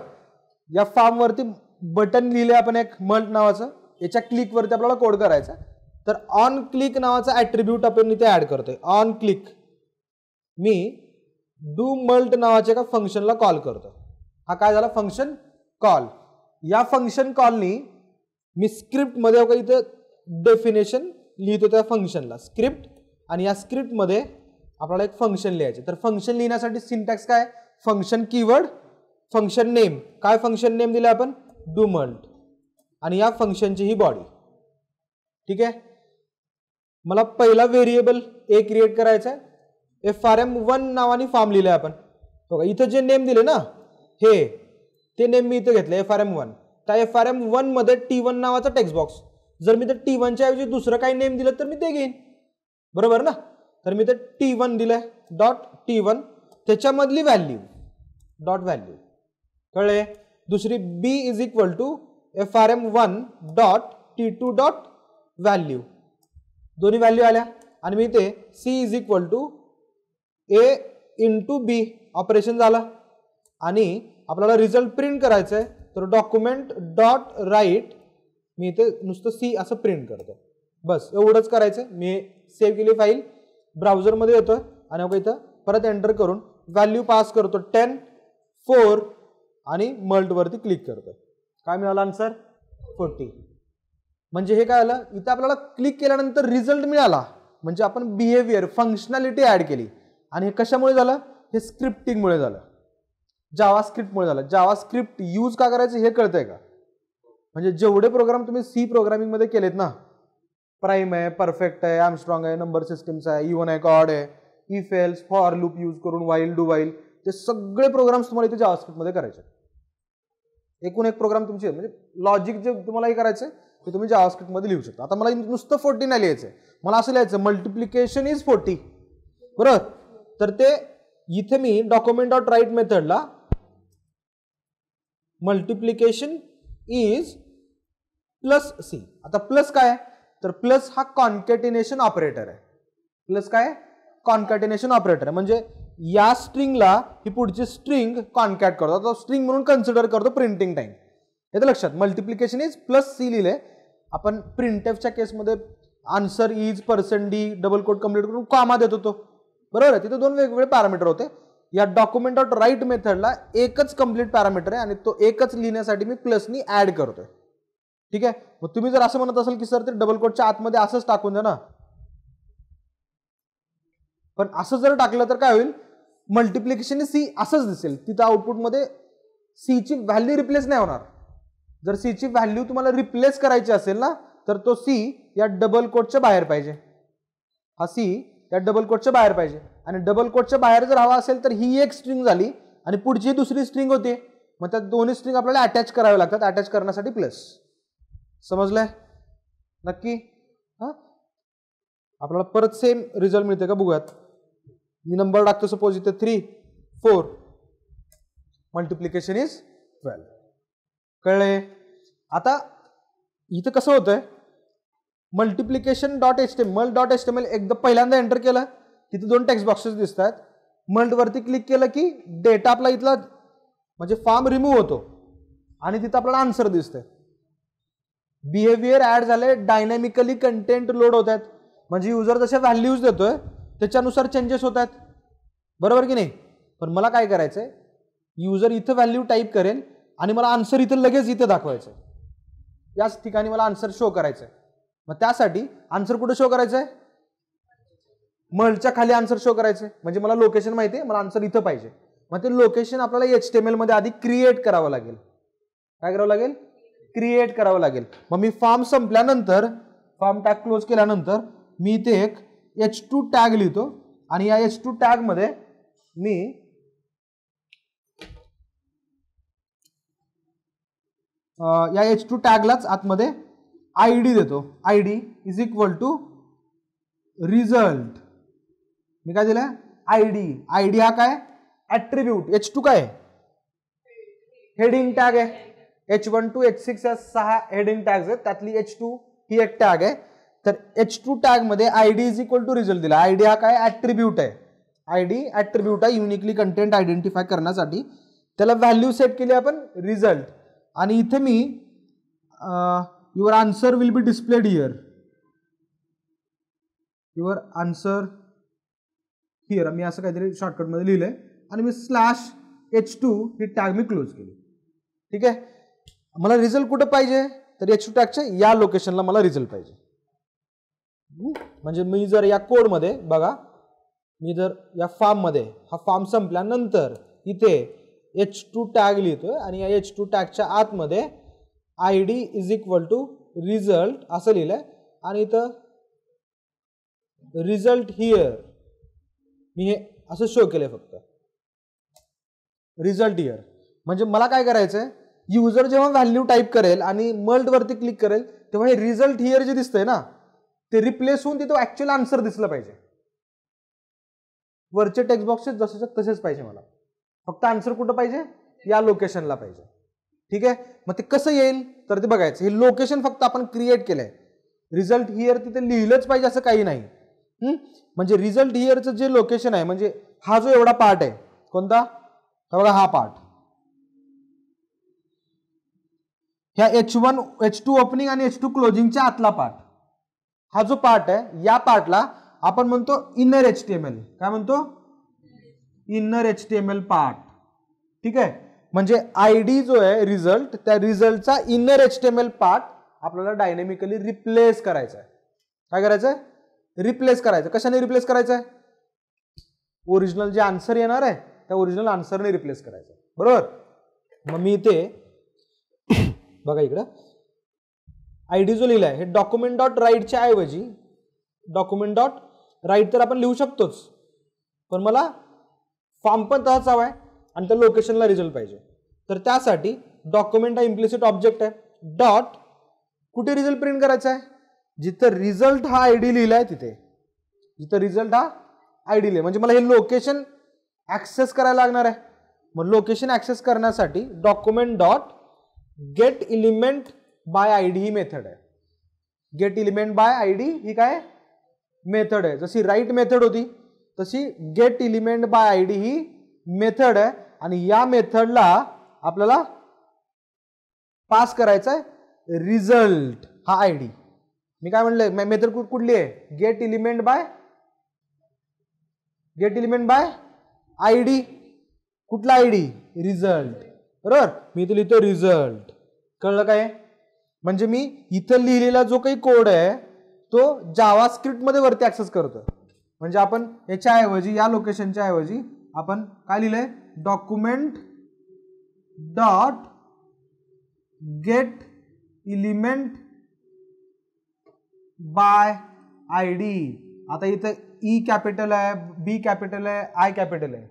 या फार्मवरती बटन लिहिलं आपण एक मल्ट नावाचं याच्या क्लिकवरती आपल्याला कोड करायचा तर ऑन क्लिक नावाचा ॲट्रिब्यूट आपण इथे ॲड करतोय ऑन क्लिक मी डू मल्ट नावाच्या एका फंक्शनला कॉल करतो हा काय झाला फंक्शन कॉल या फंक्शन कॉलनी मी स्क्रिप्टमध्ये इथं डेफिनेशन लिहितो त्या फंक्शनला स्क्रिप्ट आणि या स्क्रिप्टमध्ये आपल्याला एक फंक्शन लिहायचे तर फंक्शन लिहिण्यासाठी सिंटॅक्स काय फंक्शन कीवर्ड फंक्शन नेम काय फंक्शन नेम दिले आपण डुमंट आणि या फंक्शनची ही बॉडी ठीक आहे मला पहिला व्हेरिएबल ए क्रिएट करायचा आहे एफ आर एम वन नावाने फॉर्म लिहिलं आहे आपण बघा इथं जे नेम दिले ना हे ते नेम मी इथं घेतलं एफ आर एम वन त्या एफ आर एम वनमध्ये टी वन नावाचा टेक्स्ट बॉक्स जर मी तर टी वनच्या ऐवजी दुसरं काही नेम दिलं तर मी ते घेईन बरोबर ना तर मी तर टी वन दिलं डॉट टी वन त्याच्यामधली व्हॅल्यू डॉट व्हॅल्यू कळले दुसरी B is equal to F R M one dot T two dot value दोन्ही व्हॅल्यू आल्या आणि मी ते C is equal to A to B operation झालं आणि आपल्याला रिझल्ट प्रिंट करायचं आहे तर डॉक्युमेंट डॉट राईट मी इथे नुसतं सी असं प्रिंट करतो बस एवढंच करायचं मी सेव्ह केली फाईल ब्राउझरमध्ये येतो आणि मग इथं परत एंटर करून व्हॅल्यू पास करतो टेन फोर आणि मल्टवरती क्लिक करतो काय मिळालं आन्सर फोर्टी म्हणजे हे काय आलं इथं आपल्याला क्लिक केल्यानंतर रिझल्ट मिळाला म्हणजे आपण बिहेवियर फंक्शनॅलिटी ॲड केली आणि हे कशामुळे झालं हे स्क्रिप्टिंगमुळे झालं जावा स्क्रिप्टमुळे झालं जावा स्क्रिप्ट यूज का करायचं हे कळतंय का म्हणजे जेवढे प्रोग्राम तुम्ही सी प्रोग्रामिंगमध्ये केलेत ना प्राईम आहे परफेक्ट आहे आमस्ट्रॉंग आहे नंबर सिस्टम्स आहे इवन आहे कॉड आहे if else for loop use करून वाईल डू वाईल ते सगळे प्रोग्राम्स तुम्हाला इथे जावास्क्रिप्टमध्ये करायचे एकूण एक प्रोग्राम तुमचे म्हणजे लॉजिक जे तुम्हाला हे करायचं ते तुम्ही जावास्क्रिप्टमध्ये लिहू शकता आता मला नुसतं फोर्टी नाही लिहायचं आहे मला असं लिहायचं मल्टिप्लिकेशन इज फोर्टी बरोबर तर ते इथे मी डॉक्युमेंट डॉट राईट मेथडला मल्टिप्लिकेशन इज प्लस सी आता प्लस काय तर प्लस हा कॉन्कॅटिनेशन ऑपरेटर आहे प्लस काय कॉन्कॅटिनेशन ऑपरेटर म्हणजे या स्ट्रिंगला ही पुढची स्ट्रिंग कॉन्कॅट करतो तो स्ट्रिंग म्हणून कन्सिडर करतो प्रिंटिंग टाइम हे तर लक्षात मल्टिप्लिकेशन इज प्लस सी लिहिले आपण प्रिंटेफच्या केसमध्ये answer is percent D double quote complete करून कॉमा देत होतो बरोबर आहे तिथे दोन वेगवेगळे पॅरामीटर होते या डॉक्युमेंट डॉट राईट मेथडला एकच कम्प्लीट पॅरामीटर आहे आणि तो एकच लिहिण्यासाठी मी प्लसनी ॲड करतोय ठीक आहे मग तुम्ही जर असं म्हणत असाल की सर ते डबल कोटच्या आतमध्ये असंच टाकून द्या ना पण असं जर टाकलं तर काय होईल मल्टिप्लिकेशन सी असंच दिसेल तिथं आउटपुटमध्ये सीची व्हॅल्यू रिप्लेस नाही होणार जर सीची व्हॅल्यू तुम्हाला रिप्लेस करायची असेल ना तर तो सी या डबल कोटच्या बाहेर पाहिजे हा सी या डबल कोटच्या बाहेर पाहिजे आणि डबल कोटच्या बाहेर जर हवा असेल तर ही एक स्ट्रिंग झाली आणि पुढची दुसरी स्ट्रिंग होती मग त्यात दोन्ही स्ट्रिंग आपल्याला अटॅच करावे लागतात अटॅच करण्यासाठी प्लस समजलंय नक्की हां आपल्याला परत सेम रिझल्ट मिळते का बघूयात मी नंबर टाकतो सपोज इथे three four multiplication is twelve कळले आता इथं कसं होतंय multiplication dot H M mult dot H M L एकदा पहिल्यांदा एंटर केलं तिथे दोन टेक्स्ट बॉक्सेस दिसत आहेत मल्टवरती क्लिक केलं की डेटा आपला इथला म्हणजे फॉर्म रिमूव्ह होतो आणि तिथं आपल्याला आन्सर दिसतंय बिहेवियर ॲड झाले डायनॅमिकली कंटेंट लोड होत आहेत म्हणजे युजर जशा व्हॅल्यूज देतोय त्याच्यानुसार चेंजेस होत आहेत बरोबर की नाही पण मला काय करायचं आहे युजर इथं व्हॅल्यू टाईप करेल आणि मला आन्सर इथं लगेच इथं दाखवायचं आहे याच ठिकाणी मला आन्सर शो करायचं आहे मग त्यासाठी आन्सर कुठं शो करायचं आहे मलच्या खाली आन्सर शो करायचे म्हणजे मला लोकेशन माहिती आहे मला आन्सर इथं पाहिजे मग ते लोकेशन आपल्याला एच टी एम एलमध्ये आधी क्रिएट करावं लागेल काय करावं लागेल क्रिएट करावं लागेल मग मी फॉर्म संपल्यानंतर फॉर्म टॅग क्लोज केल्यानंतर मी इथे एक एच टू टॅग लिहितो आणि या एच टू टॅगमध्ये मी या एच टू टॅगलाच आतमध्ये आय डी देतो I D is equal to result मी काय दिलं आय डी आय डी हा काय ॲट्रिब्यूट एच टू काय हेडिंग टॅग आहे H one to H six या सहा हेडिंग टॅग्स आहेत त्यातली एच टू ही एक टॅग आहे तर एच टू टॅगमध्ये I D is equal to result दिला आय डी हा काय ॲट्रिब्यूट आहे आय डी ॲट्रिब्यूट आहे युनिकली कंटेंट आयडेंटिफाय करण्यासाठी त्याला व्हॅल्यू सेट केली आपण रिझल्ट आणि इथे मी your answer will be displayed here your answer here मी असं काहीतरी शॉर्टकटमध्ये लिहिलं आहे आणि मी स्लॅश एच टू ही टॅग मी क्लोज केली ठीक आहे मला रिझल्ट कुठं पाहिजे तर एच टू टॅगच्या या लोकेशनला मला रिझल्ट पाहिजे म्हणजे मी जर या कोडमध्ये बघा मी जर या फार्ममध्ये हा फार्म संपल्यानंतर इथे एच टू टॅग लिहितोय आणि या एच टू टॅगच्या आतमध्ये I D is equal to result असं लिहिलंय आणि इथं रिझल्ट हिअर मी हे असं शो केलंय फक्त रिझल्ट इयर म्हणजे मला काय करायचं आहे युजर जेव्हा व्हॅल्यू टाईप करेल आणि मल्टवरती क्लिक करेल तेव्हा हे रिझल्ट हिअर जे दिसतंय ना ते रिप्लेस होऊन तिथं ॲक्च्युअल आन्सर दिसलं पाहिजे वरचे टेक्स्टबॉक्सेस जसेच्या तसेच पाहिजे मला फक्त आन्सर कुठं पाहिजे या लोकेशनला पाहिजे ठीक आहे मग ते कसं येईल तर ते बघायचं हे लोकेशन फक्त आपण क्रिएट केलं आहे रिझल्ट हिअर तिथे लिहिलंच पाहिजे असं काही नाही म्हणजे रिझल्ट इयरचं जे लोकेशन आहे म्हणजे हा जो एवढा पार्ट आहे कोणता बघा हा पार्ट ह्या H one H two opening आणि एच टू क्लोजिंगच्या आतला पार्ट हा जो पार्ट आहे या पार्टला आपण म्हणतो inner H T M L काय म्हणतो inner H T M L part ठीक आहे म्हणजे आय डी जो आहे रिझल्ट त्या रिझल्टचा inner H T M L part आपल्याला डायनेमिकली रिप्लेस करायचा आहे काय करायचं आहे रिप्लेस करायचं कशाने रिप्लेस करायचं आहे ओरिजिनल जे आन्सर येणार आहे त्या ओरिजिनल आन्सरने रिप्लेस करायचं बरोबर मग मी इथे बघा इकडं आय डी जो लिहिला आहे हे डॉक्युमेंट डॉट राईटच्या ऐवजी डॉक्युमेंट डॉट राईट तर आपण लिहू शकतोच पण मला फॉर्म पण तसाच हवा आहे आणि त्या लोकेशनला रिझल्ट पाहिजे तर त्यासाठी डॉक्युमेंट हा इम्प्लिसिट ऑब्जेक्ट आहे डॉट कुठे रिझल्ट प्रिंट करायचा आहे जिथं रिझल्ट हा आय डी लिहिला आहे तिथे जिथं रिझल्ट हा आय डी लिहिला म्हणजे मला हे लोकेशन ॲक्सेस करायला लागणार आहे मग लोकेशन ॲक्सेस करण्यासाठी document dot get element by I D ही मेथड आहे get element by I D ही काय मेथड आहे जशी राईट मेथड होती तशी get element by I D ही मेथड आहे आणि या मेथडला आपल्याला पास करायचा आहे रिझल्ट हा आय डी मी काय म्हणलं मेथड कुठली आहे get element by get element by I D कुठला आय डी रिझल्ट बरोबर मी इथं लिहितो रिझल्ट कळलं काय म्हणजे मी इथं लिहिलेला जो काही कोड आहे तो जावा स्क्रिप्टमध्ये वरती ॲक्सेस करतो म्हणजे आपण याच्याऐवजी या लोकेशनच्या ऐवजी आपण काय लिहिलंय document dot get element by I D आता इथं ई कॅपिटल आहे बी कॅपिटल आहे आय कॅपिटल आहे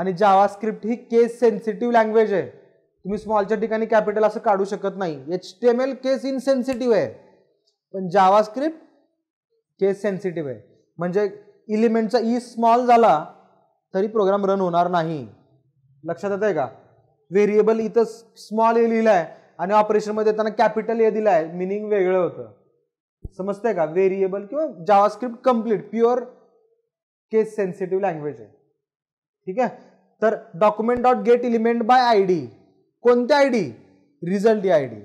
आणि जावा स्क्रिप्ट ही केस सेन्सिटिव्ह लँग्वेज आहे तुम्ही स्मॉलच्या ठिकाणी कॅपिटल असं काढू शकत नाही H T M L case insensitive आहे पण जावा स्क्रिप्ट केस सेन्सिटिव्ह आहे म्हणजे इलिमेंटचा ई स्मॉल झाला तरी प्रोग्राम रन होणार नाही लक्षात येत आहे का व्हेरिएबल इथं स्मॉल ए लिहिलं आहे आणि ऑपरेशनमध्ये येताना कॅपिटल ए दिलं आहे मिनिंग वेगळं होतं समजतंय का व्हेरिएबल किंवा JavaScript complete pure case sensitive language आहे ठीक आहे तर document dot get element by I D कोणत्या आय डी रिझल्ट या आय डी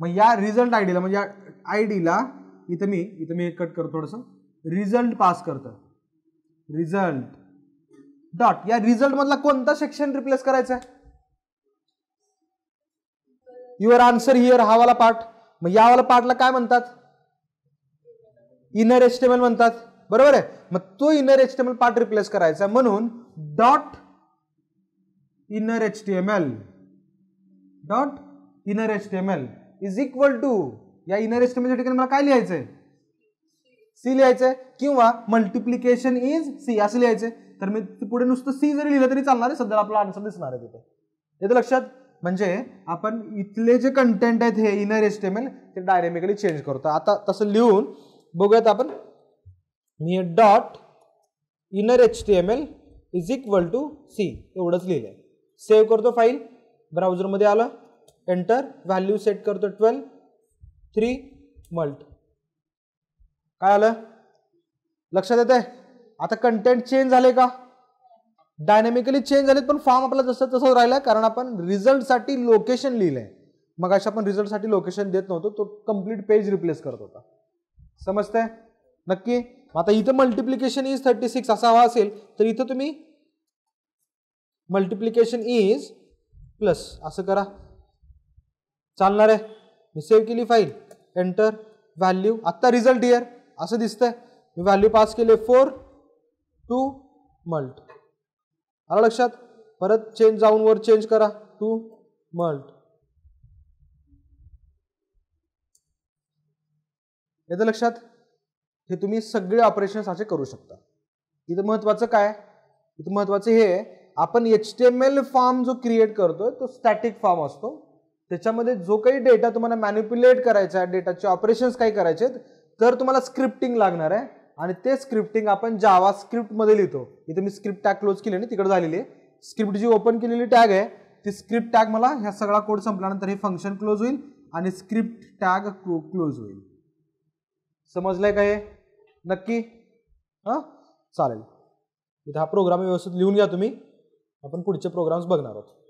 मग या रिझल्ट आय डीला म्हणजे आय डीला इथं मी इथं मी कट करतो थोडंसं रिझल्ट पास करतो रिझल्ट डॉट या रिझल्टमधला मधला कोणता सेक्शन रिप्लेस करायचा युअर आन्सर हिअर हा वाला पार्ट मग यावाला पार्टला काय म्हणतात इनर एस्टेमल म्हणतात बरोबर आहे मग तो इनर एस्टेमल पार्ट रिप्लेस करायचा म्हणून dot inner H M L dot inner L is equal to या इनर एस्टेमलच्या ठिकाणी मला काय लिहायचंय सी लिहायचंय किंवा मल्टिप्लिकेशन इज सी असं लिहायचंय तर मी पुढे नुसतं सी जरी लिहिलं तरी चालणार आहे सध्या आपला आन्सर दिसणार आहे तिथे येतं लक्षात म्हणजे आपण इथले जे कंटेंट आहेत हे इनर एल ते डायरेमिकली चेंज करतो आता तसं लिहून बघूयात आपण मी dot inner H T M L is equal to C एवढंच लिहिलं आहे सेव्ह करतो फाईल ब्राउझरमध्ये आलं एंटर व्हॅल्यू सेट करतो ट्वेल्व थ्री मल्ट काय आलं लक्षात येत आहे आता कंटेंट चेंज झाले का डायनॅमिकली चेंज झालेत पण फॉर्म आपला जसं तसं राहिला कारण आपण रिझल्टसाठी लोकेशन लिहिलं आहे मग अशा आपण रिझल्टसाठी लोकेशन देत नव्हतो तो कम्प्लीट पेज रिप्लेस करत होता आहे नक्की आता इथं मल्टिप्लिकेशन इज थर्टी सिक्स असा हवा असेल तर इथं तुम्ही मल्टिप्लिकेशन इज प्लस असं करा चालणार आहे मी सेव्ह केली फाईल एंटर व्हॅल्यू आत्ता रिझल्ट इयर असं दिसतंय मी व्हॅल्यू पास केले फोर टू मल्ट आला लक्षात परत चेंज जाऊन वर चेंज करा टू मल्ट येतं लक्षात हे तुम्ही सगळे ऑपरेशन्स असे करू शकता इथं महत्वाचं काय इथं महत्वाचं हे आपण एच टी एल फॉर्म जो क्रिएट करतोय तो स्टॅटिक फॉर्म असतो त्याच्यामध्ये जो काही डेटा तुम्हाला मॅन्युप्युलेट करायचा आहे डेटाचे ऑपरेशन्स काही करायचे तर तुम्हाला स्क्रिप्टिंग लागणार आहे आणि ते स्क्रिप्टिंग आपण जावा स्क्रिप्टमध्ये लिहितो इथे मी स्क्रिप्ट टॅग क्लोज केली ना तिकडे झालेली आहे स्क्रिप्ट जी ओपन केलेली टॅग आहे ती स्क्रिप्ट टॅग मला ह्या सगळा कोड संपल्यानंतर हे फंक्शन क्लोज होईल आणि स्क्रिप्ट टॅग क्लोज होईल समजलंय का हे नक्की हां चालेल इथं हा प्रोग्राम व्यवस्थित लिहून घ्या तुम्ही आपण पुढचे प्रोग्राम्स बघणार आहोत